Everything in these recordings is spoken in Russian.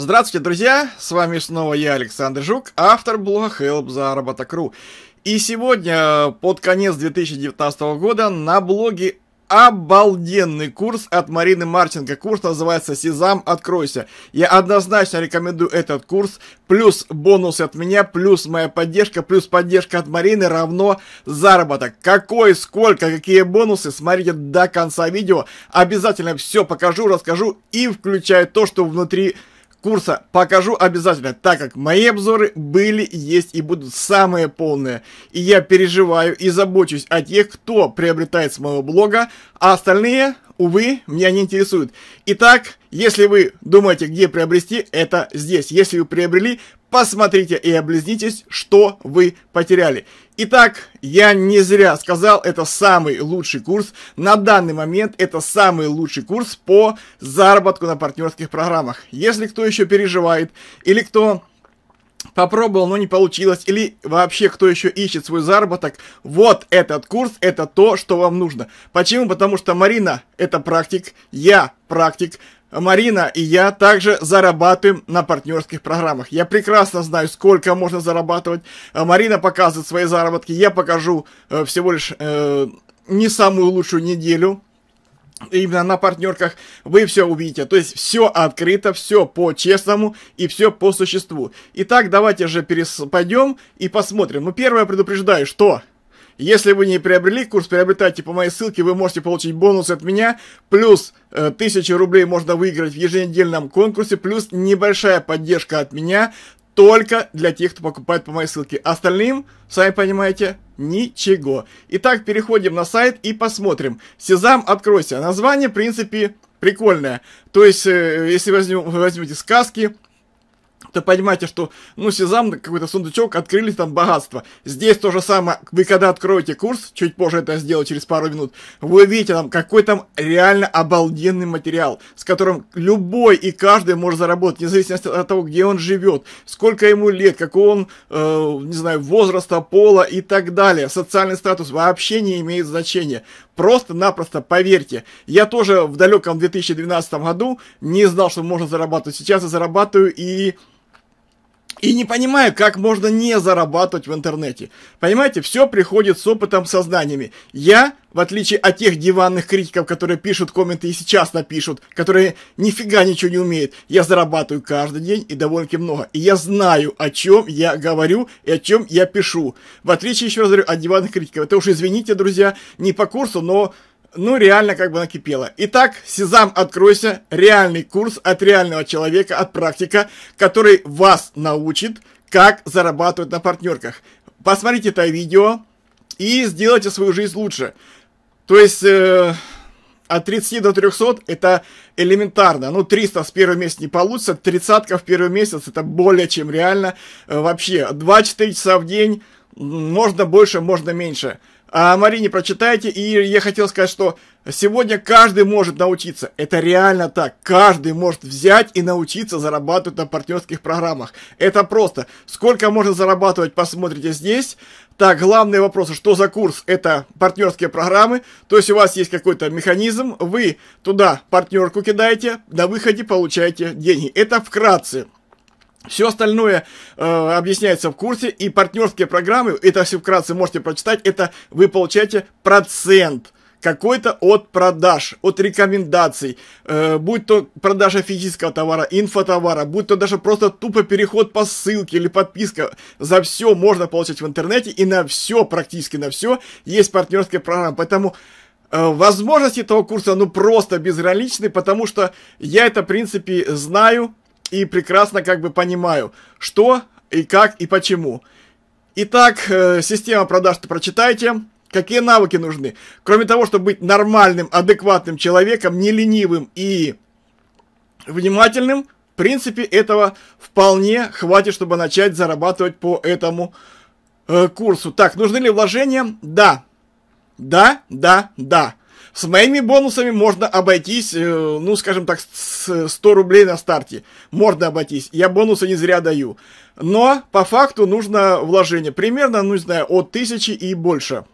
Здравствуйте, друзья! С вами снова я, Александр Жук, автор блога Help Заработок.ру. И сегодня, э, под конец 2019 года, на блоге обалденный курс от Марины Марченко. Курс называется «Сезам, откройся». Я однозначно рекомендую этот курс. Плюс бонусы от меня, плюс моя поддержка, плюс поддержка от Марины равно заработок. Какой, сколько, какие бонусы, смотрите до конца видео. Обязательно все покажу, расскажу и включаю то, что внутри курса покажу обязательно, так как мои обзоры были, есть и будут самые полные. И я переживаю и забочусь о тех, кто приобретает с моего блога, а остальные, увы, меня не интересуют. Итак, если вы думаете, где приобрести, это здесь. Если вы приобрели, Посмотрите и облизнитесь, что вы потеряли. Итак, я не зря сказал, это самый лучший курс. На данный момент это самый лучший курс по заработку на партнерских программах. Если кто еще переживает, или кто попробовал, но не получилось, или вообще кто еще ищет свой заработок, вот этот курс, это то, что вам нужно. Почему? Потому что Марина это практик, я практик, Марина и я также зарабатываем на партнерских программах. Я прекрасно знаю, сколько можно зарабатывать. Э, Марина показывает свои заработки. Я покажу э, всего лишь э, не самую лучшую неделю, именно на партнерках, вы все увидите. То есть все открыто, все по-честному и все по существу. Итак, давайте же перес... пойдем и посмотрим. Ну, первое предупреждаю, что если вы не приобрели курс, приобретайте по моей ссылке, вы можете получить бонус от меня, плюс э, 1000 рублей можно выиграть в еженедельном конкурсе, плюс небольшая поддержка от меня, только для тех, кто покупает по моей ссылке. Остальным, сами понимаете, ничего. Итак, переходим на сайт и посмотрим. Сезам, откройся. Название, в принципе, прикольное. То есть, э, если возьмем, возьмете сказки, то понимаете, что, ну, сезам, какой-то сундучок, открылись там богатства. Здесь то же самое, вы когда откроете курс, чуть позже это сделаю, через пару минут, вы увидите там, какой там реально обалденный материал, с которым любой и каждый может заработать, независимо от того, где он живет, сколько ему лет, какого он, э, не знаю, возраста, пола и так далее. Социальный статус вообще не имеет значения. Просто-напросто, поверьте, я тоже в далеком 2012 году не знал, что можно зарабатывать. Сейчас я зарабатываю и и не понимаю, как можно не зарабатывать в интернете. Понимаете, все приходит с опытом, со знаниями. Я, в отличие от тех диванных критиков, которые пишут комменты и сейчас напишут, которые нифига ничего не умеют, я зарабатываю каждый день и довольно-таки много. И я знаю, о чем я говорю и о чем я пишу. В отличие, еще раз говорю, от диванных критиков. Это уж, извините, друзья, не по курсу, но ну реально как бы накипело. Итак, Сезам, откройся, реальный курс от реального человека, от практика, который вас научит, как зарабатывать на партнерках. Посмотрите это видео и сделайте свою жизнь лучше. То есть... Э от 30 до 300 это элементарно. Ну, 300 в первый месяц не получится, 30 в первый месяц это более чем реально. Э, вообще, 2-4 часа в день, можно больше, можно меньше. А Марине прочитайте, и я хотел сказать, что сегодня каждый может научиться. Это реально так. Каждый может взять и научиться зарабатывать на партнерских программах. Это просто. Сколько можно зарабатывать, посмотрите здесь. Так, главный вопрос, что за курс, это партнерские программы, то есть у вас есть какой-то механизм, вы туда партнерку кидаете, на выходе получаете деньги. Это вкратце. Все остальное э, объясняется в курсе, и партнерские программы, это все вкратце можете прочитать, это вы получаете процент какой-то от продаж, от рекомендаций, э, будь то продажа физического товара, инфотовара, будь то даже просто тупо переход по ссылке или подписка, за все можно получать в интернете и на все, практически на все есть партнерская программа, поэтому э, возможности этого курса ну просто безграничны, потому что я это в принципе знаю, и прекрасно как бы понимаю, что и как и почему. Итак, э, система продаж -то прочитайте. Какие навыки нужны? Кроме того, чтобы быть нормальным, адекватным человеком, не ленивым и внимательным, в принципе, этого вполне хватит, чтобы начать зарабатывать по этому э, курсу. Так, нужны ли вложения? Да. Да, да, да. С моими бонусами можно обойтись, э, ну, скажем так, с 100 рублей на старте. Можно обойтись. Я бонусы не зря даю. Но по факту нужно вложение. Примерно, ну, не знаю, от 1000 и больше.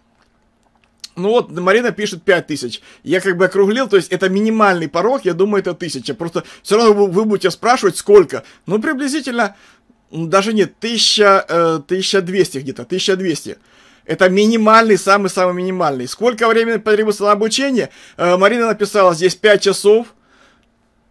Ну вот, Марина пишет 5000. Я как бы округлил, то есть это минимальный порог, я думаю, это 1000. Просто все равно вы, будете спрашивать, сколько. Ну, приблизительно, даже нет, 1000, э, 1200 где-то, 1200. Это минимальный, самый-самый минимальный. Сколько времени потребуется на обучение? Э, Марина написала здесь 5 часов.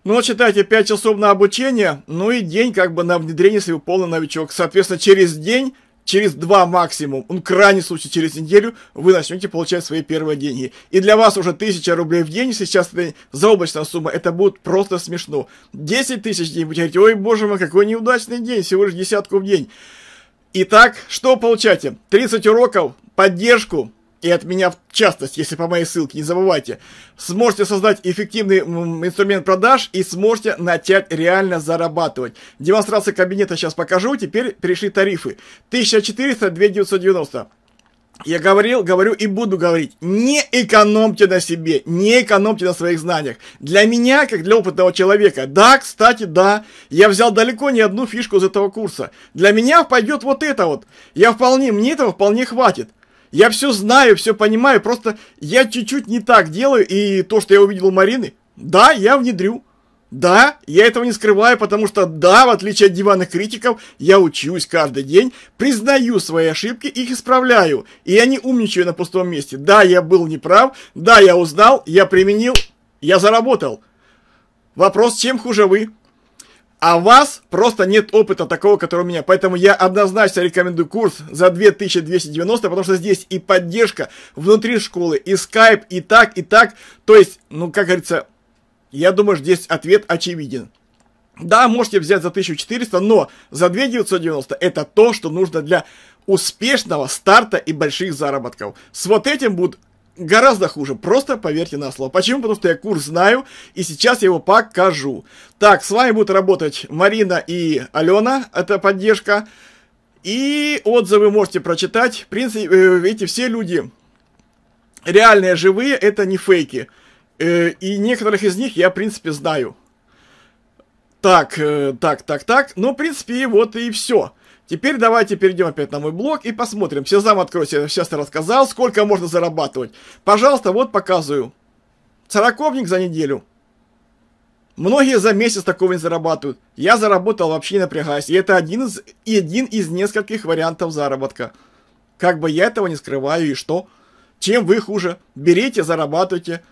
Ну, вот считайте, 5 часов на обучение, ну и день как бы на внедрение, если вы полный новичок. Соответственно, через день, через два максимум, ну, крайний случай, через неделю, вы начнете получать свои первые деньги. И для вас уже 1000 рублей в день, сейчас это заоблачная сумма, это будет просто смешно. 10 тысяч в день, вы говорите, ой, боже мой, какой неудачный день, всего лишь десятку в день. Итак, что получаете? 30 уроков, поддержку и от меня в частности, если по моей ссылке, не забывайте. Сможете создать эффективный инструмент продаж и сможете начать реально зарабатывать. Демонстрация кабинета сейчас покажу, теперь перешли тарифы. 1400-2990 я говорил, говорю и буду говорить. Не экономьте на себе, не экономьте на своих знаниях. Для меня, как для опытного человека, да, кстати, да, я взял далеко не одну фишку из этого курса. Для меня пойдет вот это вот. Я вполне, мне этого вполне хватит. Я все знаю, все понимаю, просто я чуть-чуть не так делаю, и то, что я увидел у Марины, да, я внедрю. Да, я этого не скрываю, потому что да, в отличие от диванных критиков, я учусь каждый день, признаю свои ошибки, их исправляю. И я не умничаю на пустом месте. Да, я был неправ, да, я узнал, я применил, я заработал. Вопрос, чем хуже вы? А у вас просто нет опыта такого, который у меня. Поэтому я однозначно рекомендую курс за 2290, потому что здесь и поддержка внутри школы, и скайп, и так, и так. То есть, ну, как говорится, я думаю, здесь ответ очевиден. Да, можете взять за 1400, но за 2990 это то, что нужно для успешного старта и больших заработков. С вот этим будут гораздо хуже, просто поверьте на слово. Почему? Потому что я курс знаю, и сейчас я его покажу. Так, с вами будут работать Марина и Алена, это поддержка. И отзывы можете прочитать. В принципе, э, эти все люди реальные, живые, это не фейки. Э, и некоторых из них я, в принципе, знаю. Так, э, так, так, так. Ну, в принципе, вот и все. Теперь давайте перейдем опять на мой блог и посмотрим. Все зам откройте, я сейчас рассказал, сколько можно зарабатывать. Пожалуйста, вот показываю. Сороковник за неделю. Многие за месяц такого не зарабатывают. Я заработал вообще не напрягаясь. И это один из, и один из нескольких вариантов заработка. Как бы я этого не скрываю, и что? Чем вы хуже? Берите, зарабатывайте.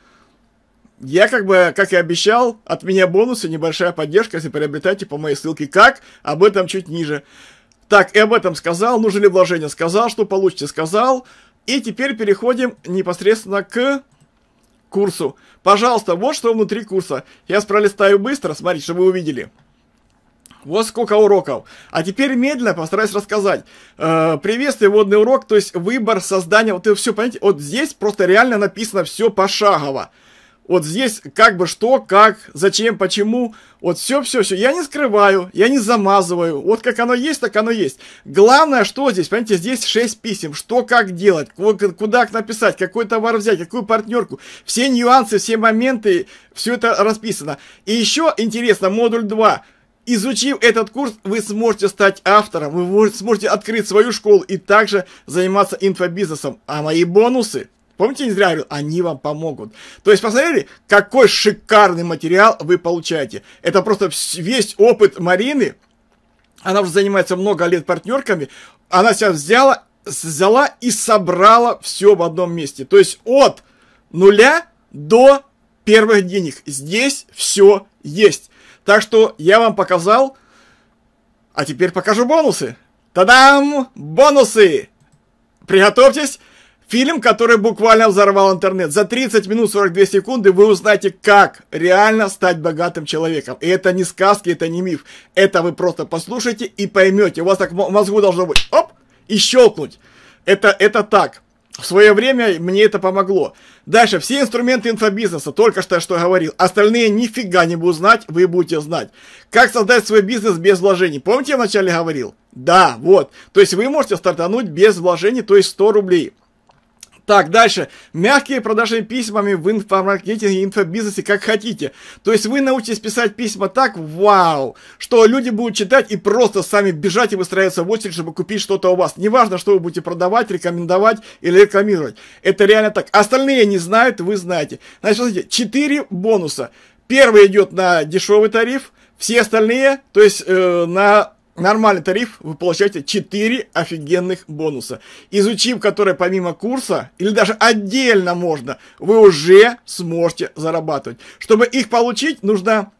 Я как бы, как и обещал, от меня бонусы, небольшая поддержка, если приобретаете по типа, моей ссылке как, об этом чуть ниже. Так, и об этом сказал, нужно ли вложение, сказал, что получите, сказал. И теперь переходим непосредственно к курсу. Пожалуйста, вот что внутри курса. Я пролистаю быстро, смотрите, чтобы вы увидели. Вот сколько уроков. А теперь медленно постараюсь рассказать. Э, приветствие, водный урок, то есть выбор создания. Вот это все, понимаете, вот здесь просто реально написано все пошагово. Вот здесь как бы что, как, зачем, почему. Вот все, все, все. Я не скрываю, я не замазываю. Вот как оно есть, так оно есть. Главное, что здесь, понимаете, здесь 6 писем. Что, как делать, куда написать, какой товар взять, какую партнерку. Все нюансы, все моменты, все это расписано. И еще интересно, модуль 2. Изучив этот курс, вы сможете стать автором, вы сможете открыть свою школу и также заниматься инфобизнесом. А мои бонусы Помните, не зря говорил, они вам помогут. То есть, посмотрели, какой шикарный материал вы получаете. Это просто весь опыт Марины, она уже занимается много лет партнерками, она себя взяла, взяла и собрала все в одном месте. То есть от нуля до первых денег. Здесь все есть. Так что я вам показал, а теперь покажу бонусы. Та-дам! Бонусы! Приготовьтесь! Фильм, который буквально взорвал интернет. За 30 минут 42 секунды вы узнаете, как реально стать богатым человеком. И это не сказки, это не миф. Это вы просто послушаете и поймете. У вас так мозгу должно быть. Оп! И щелкнуть. Это, это так. В свое время мне это помогло. Дальше, все инструменты инфобизнеса, только что я что говорил. Остальные нифига не будут знать, вы будете знать. Как создать свой бизнес без вложений? Помните, я вначале говорил? Да, вот. То есть вы можете стартануть без вложений, то есть 100 рублей. Так, дальше. Мягкие продажи письмами в инфомаркетинге, инфобизнесе, как хотите. То есть вы научитесь писать письма так, вау, что люди будут читать и просто сами бежать и выстраиваться в очередь, чтобы купить что-то у вас. Неважно, что вы будете продавать, рекомендовать или рекламировать. Это реально так. Остальные не знают, вы знаете. Значит, смотрите, 4 бонуса. Первый идет на дешевый тариф, все остальные, то есть э, на нормальный тариф, вы получаете 4 офигенных бонуса. Изучив которые помимо курса, или даже отдельно можно, вы уже сможете зарабатывать. Чтобы их получить, нужно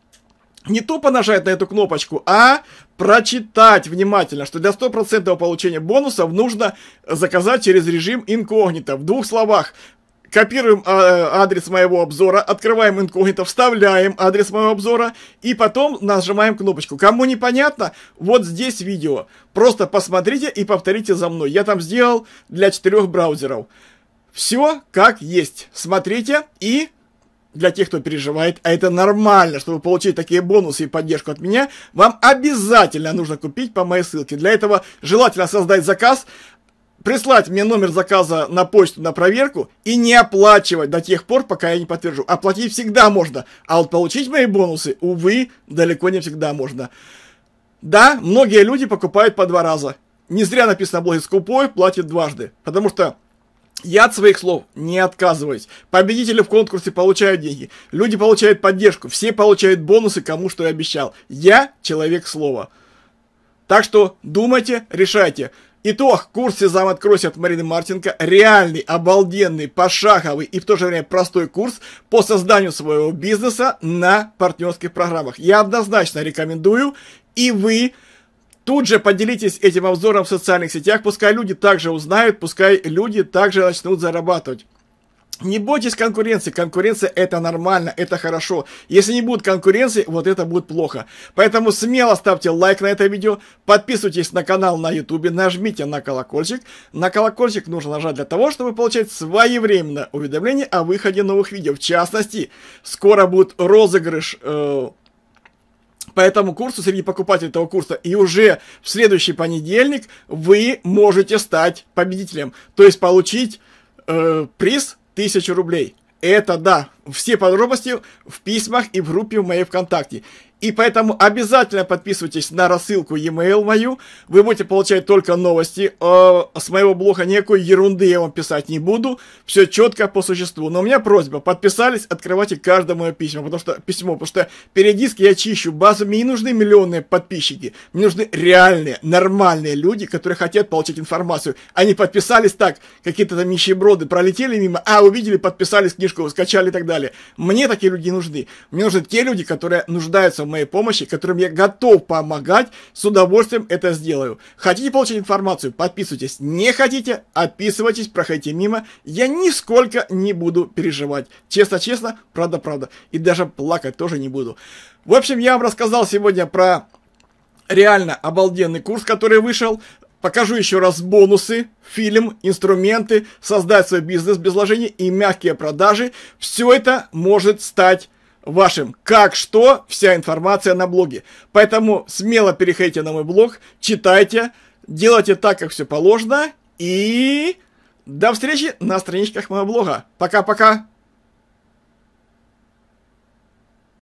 не тупо нажать на эту кнопочку, а прочитать внимательно, что для стопроцентного получения бонусов нужно заказать через режим инкогнито. В двух словах, копируем а, э, адрес моего обзора, открываем инкогнито, вставляем адрес моего обзора и потом нажимаем кнопочку. Кому непонятно, вот здесь видео. Просто посмотрите и повторите за мной. Я там сделал для четырех браузеров. Все как есть. Смотрите и для тех, кто переживает, а это нормально, чтобы получить такие бонусы и поддержку от меня, вам обязательно нужно купить по моей ссылке. Для этого желательно создать заказ, прислать мне номер заказа на почту на проверку и не оплачивать до тех пор, пока я не подтвержу. Оплатить всегда можно, а вот получить мои бонусы, увы, далеко не всегда можно. Да, многие люди покупают по два раза. Не зря написано в блоге «Скупой платит дважды», потому что я от своих слов не отказываюсь. Победители в конкурсе получают деньги, люди получают поддержку, все получают бонусы, кому что я обещал. Я человек слова. Так что думайте, решайте. Итог, курс «Сезам откройся» от Марины Марченко – реальный, обалденный, пошаговый и в то же время простой курс по созданию своего бизнеса на партнерских программах. Я однозначно рекомендую, и вы тут же поделитесь этим обзором в социальных сетях, пускай люди также узнают, пускай люди также начнут зарабатывать. Не бойтесь конкуренции. Конкуренция это нормально, это хорошо. Если не будет конкуренции, вот это будет плохо. Поэтому смело ставьте лайк на это видео, подписывайтесь на канал на YouTube, нажмите на колокольчик. На колокольчик нужно нажать для того, чтобы получать своевременное уведомление о выходе новых видео. В частности, скоро будет розыгрыш... Э по этому курсу среди покупателей этого курса. И уже в следующий понедельник вы можете стать победителем. То есть получить э, приз тысячу рублей. Это да, все подробности в письмах и в группе в моей ВКонтакте. И поэтому обязательно подписывайтесь на рассылку e-mail мою. Вы будете получать только новости. Э, с моего блога никакой ерунды я вам писать не буду. Все четко по существу. Но у меня просьба. Подписались, открывайте каждое мое письмо. Потому что, письмо, потому что периодически я чищу базу. Мне не нужны миллионные подписчики. Мне нужны реальные, нормальные люди, которые хотят получить информацию. Они подписались так, какие-то там нищеброды пролетели мимо, а увидели, подписались, книжку скачали и так далее далее. Мне такие люди не нужны. Мне нужны те люди, которые нуждаются в моей помощи, которым я готов помогать, с удовольствием это сделаю. Хотите получить информацию, подписывайтесь. Не хотите, отписывайтесь, проходите мимо. Я нисколько не буду переживать. Честно-честно, правда-правда. И даже плакать тоже не буду. В общем, я вам рассказал сегодня про реально обалденный курс, который вышел. Покажу еще раз бонусы, фильм, инструменты, создать свой бизнес без вложений и мягкие продажи. Все это может стать вашим «Как что» вся информация на блоге. Поэтому смело переходите на мой блог, читайте, делайте так, как все положено и... До встречи на страничках моего блога. Пока-пока!